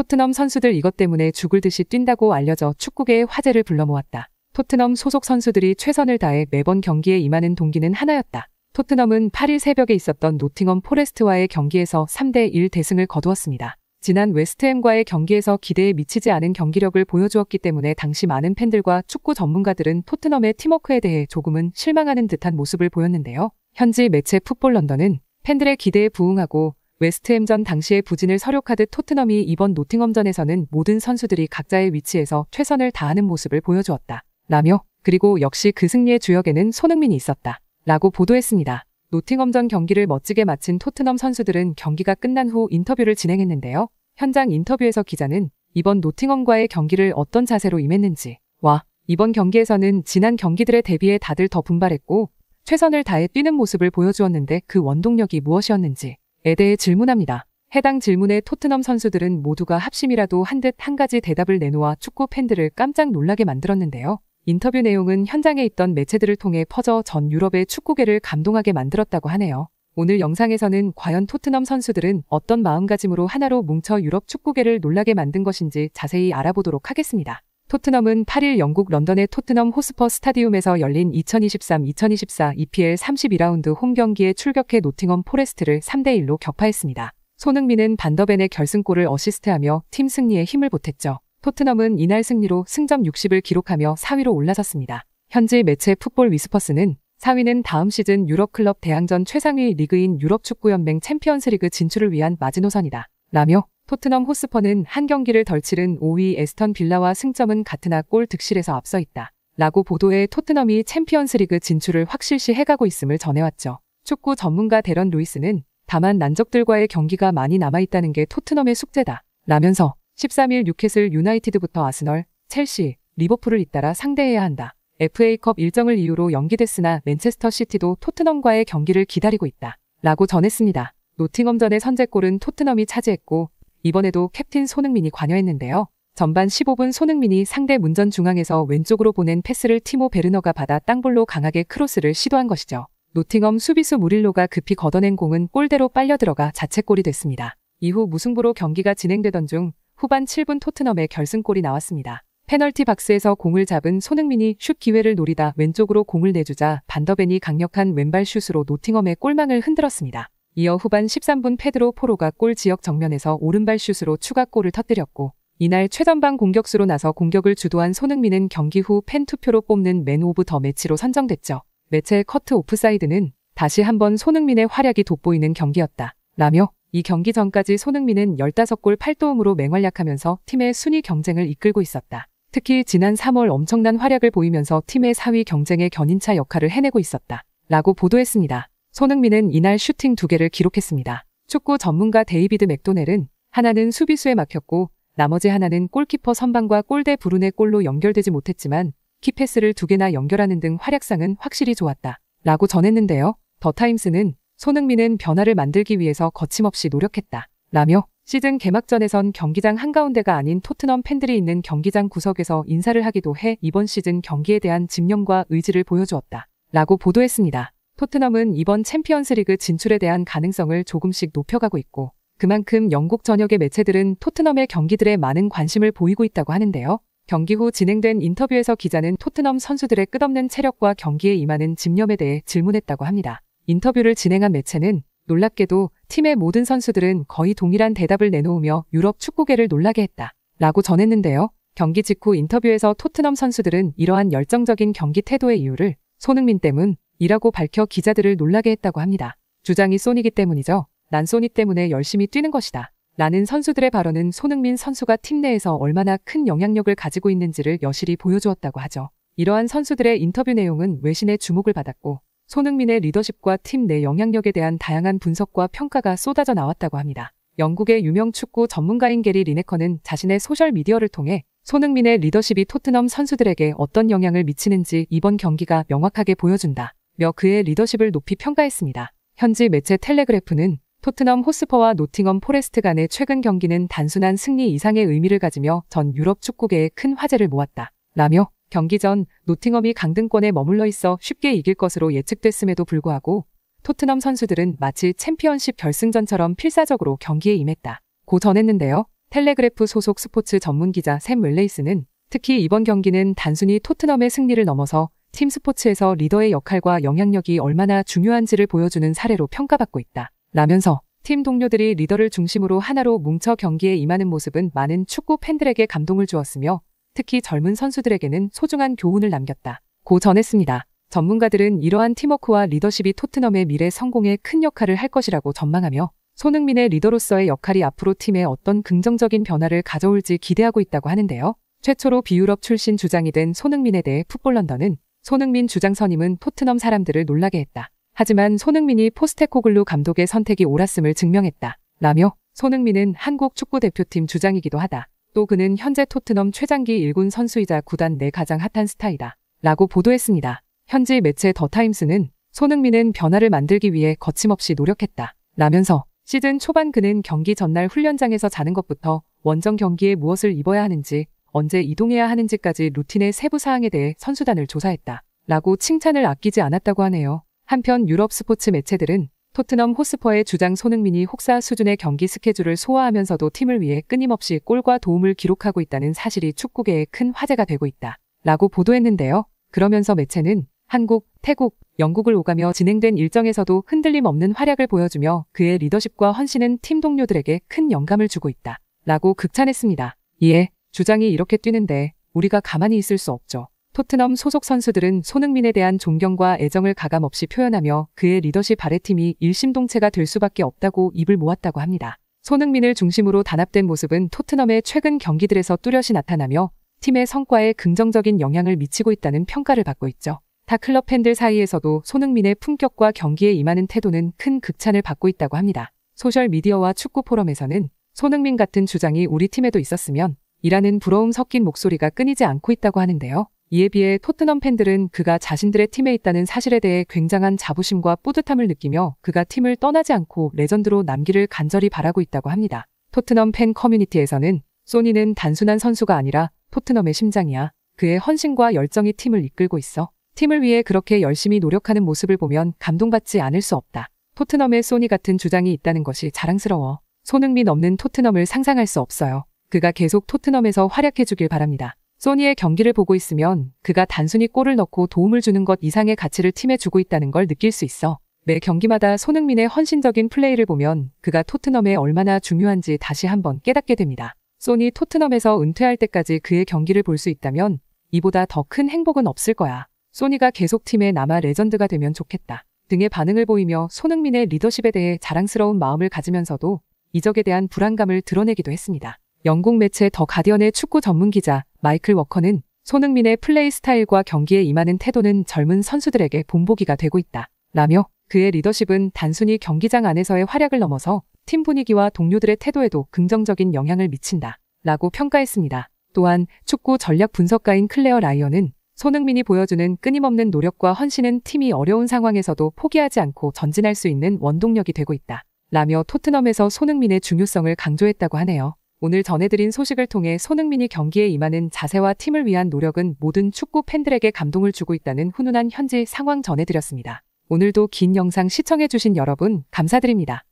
토트넘 선수들 이것 때문에 죽을 듯이 뛴다고 알려져 축구계의 화제를 불러모았다. 토트넘 소속 선수들이 최선을 다해 매번 경기에 임하는 동기는 하나였다. 토트넘은 8일 새벽에 있었던 노팅엄 포레스트와의 경기에서 3대1 대승을 거두었습니다. 지난 웨스트햄과의 경기에서 기대에 미치지 않은 경기력을 보여주었기 때문에 당시 많은 팬들과 축구 전문가들은 토트넘의 팀워크에 대해 조금은 실망하는 듯한 모습을 보였는데요. 현지 매체 풋볼 런던은 팬들의 기대에 부응하고 웨스트햄전 당시의 부진을 서력하듯 토트넘이 이번 노팅엄전에서는 모든 선수들이 각자의 위치에서 최선을 다하는 모습을 보여주었다. 라며 그리고 역시 그 승리의 주역에는 손흥민이 있었다. 라고 보도했습니다. 노팅엄전 경기를 멋지게 마친 토트넘 선수들은 경기가 끝난 후 인터뷰를 진행했는데요. 현장 인터뷰에서 기자는 이번 노팅엄과의 경기를 어떤 자세로 임했는지 와 이번 경기에서는 지난 경기들에 대비해 다들 더 분발했고 최선을 다해 뛰는 모습을 보여주었는데 그 원동력이 무엇이었는지 에 대해 질문합니다. 해당 질문에 토트넘 선수들은 모두가 합심이라도 한 듯 한 가지 대답을 내놓아 축구 팬들을 깜짝 놀라게 만들었는데요. 인터뷰 내용은 현장에 있던 매체들을 통해 퍼져 전 유럽의 축구계를 감동하게 만들었다고 하네요. 오늘 영상에서는 과연 토트넘 선수들은 어떤 마음가짐으로 하나로 뭉쳐 유럽 축구계를 놀라게 만든 것인지 자세히 알아보도록 하겠습니다. 토트넘은 8일 영국 런던의 토트넘 호스퍼 스타디움에서 열린 2023-2024 EPL 32라운드 홈 경기에 출격해 노팅엄 포레스트를 3대1로 격파했습니다. 손흥민은 반더벤의 결승골을 어시스트하며 팀 승리에 힘을 보탰죠. 토트넘은 이날 승리로 승점 60을 기록하며 4위로 올라섰습니다. 현지 매체 풋볼 위스퍼스는 4위는 다음 시즌 유럽 클럽 대항전 최상위 리그인 유럽 축구연맹 챔피언스리그 진출을 위한 마지노선이다. 라며 토트넘 호스퍼는 한 경기를 덜 치른 5위 에스턴 빌라와 승점은 같으나 골 득실에서 앞서 있다. 라고 보도해 토트넘이 챔피언스리그 진출을 확실시 해가고 있음을 전해왔죠. 축구 전문가 데런 루이스는 다만 난적들과의 경기가 많이 남아있다는 게 토트넘의 숙제다. 라면서 13일 뉴캐슬 유나이티드부터 아스널, 첼시, 리버풀을 잇따라 상대해야 한다. FA컵 일정을 이유로 연기됐으나 맨체스터 시티도 토트넘과의 경기를 기다리고 있다. 라고 전했습니다. 노팅엄전의 선제골은 토트넘이 차지했고 이번에도 캡틴 손흥민이 관여했는데요. 전반 15분 손흥민이 상대 문전 중앙에서 왼쪽으로 보낸 패스를 티모 베르너가 받아 땅볼로 강하게 크로스를 시도한 것이죠. 노팅엄 수비수 무릴로가 급히 걷어낸 공은 골대로 빨려 들어가 자책골이 됐습니다. 이후 무승부로 경기가 진행되던 중 후반 7분 토트넘의 결승골이 나왔습니다. 페널티 박스에서 공을 잡은 손흥민이 슛 기회를 노리다 왼쪽으로 공을 내주자 반더벤이 강력한 왼발 슛으로 노팅엄의 골망을 흔들었습니다. 이어 후반 13분 페드로 포로가 골 지역 정면에서 오른발 슛으로 추가골을 터뜨렸고 이날 최전방 공격수로 나서 공격을 주도한 손흥민은 경기 후 팬 투표로 뽑는 맨 오브 더 매치로 선정됐죠. 매체의 커트 오프사이드는 다시 한번 손흥민의 활약이 돋보이는 경기였다. 라며 이 경기 전까지 손흥민은 15골 8도움으로 맹활약하면서 팀의 순위 경쟁을 이끌고 있었다. 특히 지난 3월 엄청난 활약을 보이면서 팀의 4위 경쟁의 견인차 역할을 해내고 있었다. 라고 보도했습니다. 손흥민은 이날 슈팅 두 개를 기록했습니다. 축구 전문가 데이비드 맥도넬은 하나는 수비수에 막혔고 나머지 하나는 골키퍼 선방과 골대 부룬의 골로 연결되지 못했지만 키패스를 두 개나 연결하는 등 활약상은 확실히 좋았다. 라고 전했는데요. 더 타임스는 손흥민은 변화를 만들기 위해서 거침없이 노력했다. 라며 시즌 개막전에선 경기장 한가운데가 아닌 토트넘 팬들이 있는 경기장 구석에서 인사를 하기도 해 이번 시즌 경기에 대한 집념과 의지를 보여주었다. 라고 보도했습니다. 토트넘은 이번 챔피언스리그 진출에 대한 가능성을 조금씩 높여가고 있고 그만큼 영국 전역의 매체들은 토트넘의 경기들에 많은 관심을 보이고 있다고 하는데요. 경기 후 진행된 인터뷰에서 기자는 토트넘 선수들의 끝없는 체력과 경기에 임하는 집념에 대해 질문했다고 합니다. 인터뷰를 진행한 매체는 놀랍게도 팀의 모든 선수들은 거의 동일한 대답을 내놓으며 유럽 축구계를 놀라게 했다. 라고 전했는데요. 경기 직후 인터뷰에서 토트넘 선수들은 이러한 열정적인 경기 태도의 이유를 손흥민 때문, 이라고 밝혀 기자들을 놀라게 했다고 합니다. 주장이 소니기 때문이죠. 난 소니 때문에 열심히 뛰는 것이다. 라는 선수들의 발언은 손흥민 선수가 팀 내에서 얼마나 큰 영향력을 가지고 있는지를 여실히 보여주었다고 하죠. 이러한 선수들의 인터뷰 내용은 외신의 주목을 받았고 손흥민의 리더십과 팀 내 영향력에 대한 다양한 분석과 평가가 쏟아져 나왔다고 합니다. 영국의 유명 축구 전문가인 게리 리네커는 자신의 소셜미디어를 통해 손흥민의 리더십이 토트넘 선수들에게 어떤 영향을 미치는지 이번 경기가 명확하게 보여준다. 며 그의 리더십을 높이 평가했습니다. 현지 매체 텔레그래프는 토트넘 호스퍼와 노팅엄 포레스트 간의 최근 경기는 단순한 승리 이상의 의미를 가지며 전 유럽 축구계에 큰 화제를 모았다. 라며 경기 전 노팅엄이 강등권에 머물러 있어 쉽게 이길 것으로 예측됐음에도 불구하고 토트넘 선수들은 마치 챔피언십 결승전처럼 필사적으로 경기에 임했다. 고 전했는데요. 텔레그래프 소속 스포츠 전문 기자 샘 웰레이스는 특히 이번 경기는 단순히 토트넘의 승리를 넘어서 팀 스포츠에서 리더의 역할과 영향력이 얼마나 중요한지를 보여주는 사례로 평가받고 있다. 라면서 팀 동료들이 리더를 중심으로 하나로 뭉쳐 경기에 임하는 모습은 많은 축구 팬들에게 감동을 주었으며 특히 젊은 선수들에게는 소중한 교훈을 남겼다. 고 전했습니다. 전문가들은 이러한 팀워크와 리더십이 토트넘의 미래 성공에 큰 역할을 할 것이라고 전망하며 손흥민의 리더로서의 역할이 앞으로 팀에 어떤 긍정적인 변화를 가져올지 기대하고 있다고 하는데요. 최초로 비유럽 출신 주장이 된 손흥민에 대해 풋볼런던은 손흥민 주장 선임은 토트넘 사람들을 놀라게 했다. 하지만 손흥민이 포스테코글루 감독의 선택이 옳았음을 증명했다. 라며 손흥민은 한국 축구 대표팀 주장이기도 하다. 또 그는 현재 토트넘 최장기 1군 선수이자 구단 내 가장 핫한 스타이다. 라고 보도했습니다. 현지 매체 더 타임스는 손흥민은 변화를 만들기 위해 거침없이 노력했다. 라면서 시즌 초반 그는 경기 전날 훈련장에서 자는 것부터 원정 경기에 무엇을 입어야 하는지 언제 이동해야 하는지까지 루틴의 세부 사항에 대해 선수단을 조사했다. 라고 칭찬을 아끼지 않았다고 하네요. 한편 유럽 스포츠 매체들은 토트넘 호스퍼의 주장 손흥민이 혹사 수준의 경기 스케줄을 소화하면서도 팀을 위해 끊임없이 골과 도움을 기록하고 있다는 사실이 축구계에 큰 화제가 되고 있다. 라고 보도했는데요. 그러면서 매체는 한국, 태국, 영국을 오가며 진행된 일정에서도 흔들림 없는 활약을 보여주며 그의 리더십과 헌신은 팀 동료들에게 큰 영감을 주고 있다. 라고 극찬했습니다. 이에 주장이 이렇게 뛰는데 우리가 가만히 있을 수 없죠. 토트넘 소속 선수들은 손흥민에 대한 존경과 애정을 가감없이 표현하며 그의 리더십 아래 팀이 일심동체가 될 수밖에 없다고 입을 모았다고 합니다. 손흥민을 중심으로 단합된 모습은 토트넘의 최근 경기들에서 뚜렷이 나타나며 팀의 성과에 긍정적인 영향을 미치고 있다는 평가를 받고 있죠. 타 클럽 팬들 사이에서도 손흥민의 품격과 경기에 임하는 태도는 큰 극찬을 받고 있다고 합니다. 소셜미디어와 축구 포럼에서는 손흥민 같은 주장이 우리 팀에도 있었으면 이라는 부러움 섞인 목소리가 끊이지 않고 있다고 하는데요. 이에 비해 토트넘 팬들은 그가 자신들의 팀에 있다는 사실에 대해 굉장한 자부심과 뿌듯함을 느끼며 그가 팀을 떠나지 않고 레전드로 남기를 간절히 바라고 있다고 합니다. 토트넘 팬 커뮤니티에서는 소니는 단순한 선수가 아니라 토트넘의 심장이야. 그의 헌신과 열정이 팀을 이끌고 있어. 팀을 위해 그렇게 열심히 노력하는 모습을 보면 감동받지 않을 수 없다. 토트넘의 소니 같은 주장이 있다는 것이 자랑스러워. 손흥민 없는 토트넘을 상상할 수 없어요. 그가 계속 토트넘에서 활약해주길 바랍니다. 소니의 경기를 보고 있으면 그가 단순히 골을 넣고 도움을 주는 것 이상의 가치를 팀에 주고 있다는 걸 느낄 수 있어 매 경기마다 손흥민의 헌신적인 플레이를 보면 그가 토트넘에 얼마나 중요한지 다시 한번 깨닫게 됩니다. 소니 토트넘에서 은퇴할 때까지 그의 경기를 볼 수 있다면 이보다 더 큰 행복은 없을 거야. 소니가 계속 팀에 남아 레전드가 되면 좋겠다. 등의 반응을 보이며 손흥민의 리더십에 대해 자랑스러운 마음을 가지면서도 이적에 대한 불안감을 드러내기도 했습니다. 영국 매체 더 가디언의 축구 전문 기자 마이클 워커는 손흥민의 플레이 스타일과 경기에 임하는 태도는 젊은 선수들에게 본보기가 되고 있다. 라며 그의 리더십은 단순히 경기장 안에서의 활약을 넘어서 팀 분위기와 동료들의 태도에도 긍정적인 영향을 미친다. 라고 평가했습니다. 또한 축구 전략 분석가인 클레어 라이언은 손흥민이 보여주는 끊임없는 노력과 헌신은 팀이 어려운 상황에서도 포기하지 않고 전진할 수 있는 원동력이 되고 있다. 라며 토트넘에서 손흥민의 중요성을 강조했다고 하네요. 오늘 전해드린 소식을 통해 손흥민이 경기에 임하는 자세와 팀을 위한 노력은 모든 축구 팬들에게 감동을 주고 있다는 훈훈한 현지 상황 전해드렸습니다. 오늘도 긴 영상 시청해주신 여러분 감사드립니다.